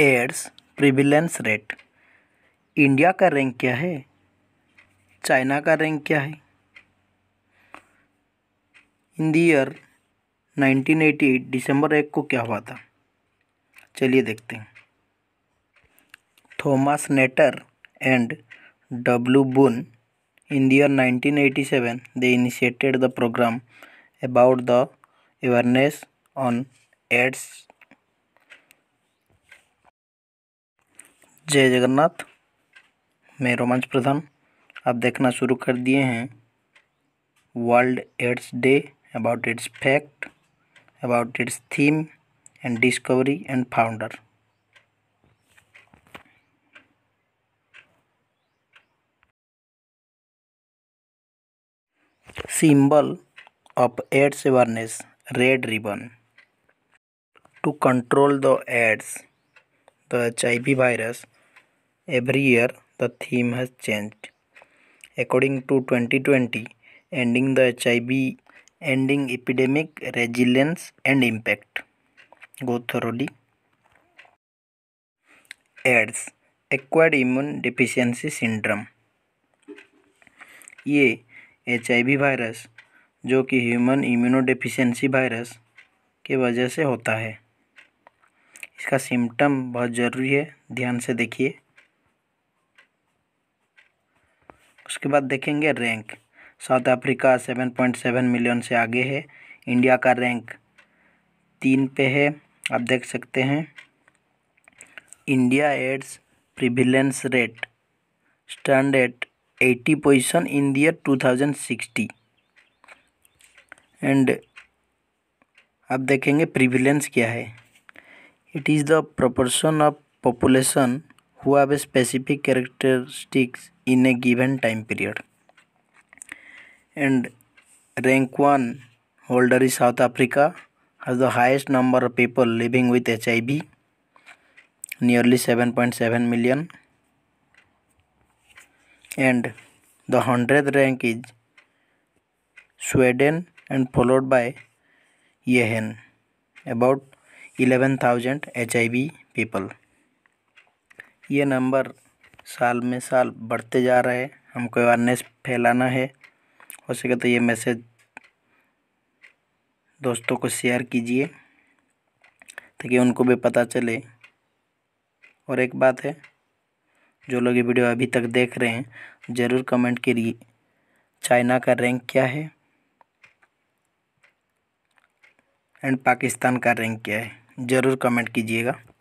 Ads prevalence rate India का rank क्या है चाइना का रैंक क्या है इन नाइनटीन ईयर 1988 दिसंबर एक को क्या हुआ था चलिए देखते हैं थॉमस नेटर एंड डब्ल्यू बुन in nineteen year 1987 they initiated the programme about the awareness on AIDS Jai Jagannath मैं रोमांच प्रधान आप देखना शुरू कर दिए हैं World AIDS Day about its fact about its theme and discovery and founder symbol of AIDS awareness red ribbon to control the AIDS the H I V virus Every year the theme has changed. According to 2020, Ending the HIV, Ending Epidemic, Resilience and Impact. Go thoroughly. AIDS, Acquired Immune Deficiency Syndrome. ये H virus जो कि human immunodeficiency virus के वजह से होता है इसका symptom बहुत ज़रूरी है ध्यान से देखिए उसके बाद देखेंगे rank South Africa seven point seven million से आगे है इंडिया का रैंक तीन पे है आप देख सकते हैं India AIDS prevalence rate stand at eighty position in the two thousand sixty and आप देखेंगे प्रिविलेंस क्या है it is the proportion of population who have specific characteristics in a given time period. And rank 1 holder is South Africa, has the highest number of people living with HIV, nearly 7.7 million. And the 100th rank is Sweden and followed by Yemen, about 11,000 HIV people. ये number साल में साल बढ़ते जा रहे हैं हमको awareness फैलाना है हो सके तो ये मैसेज दोस्तों को शेयर कीजिए ताकि उनको भी पता चले और एक बात है जो लोग ये वीडियो अभी तक देख रहे हैं ज़रूर कमेंट करिए चाइना का रैंक क्या है एंड पाकिस्तान का रैंक क्या है ज़रूर कमेंट कीजिएगा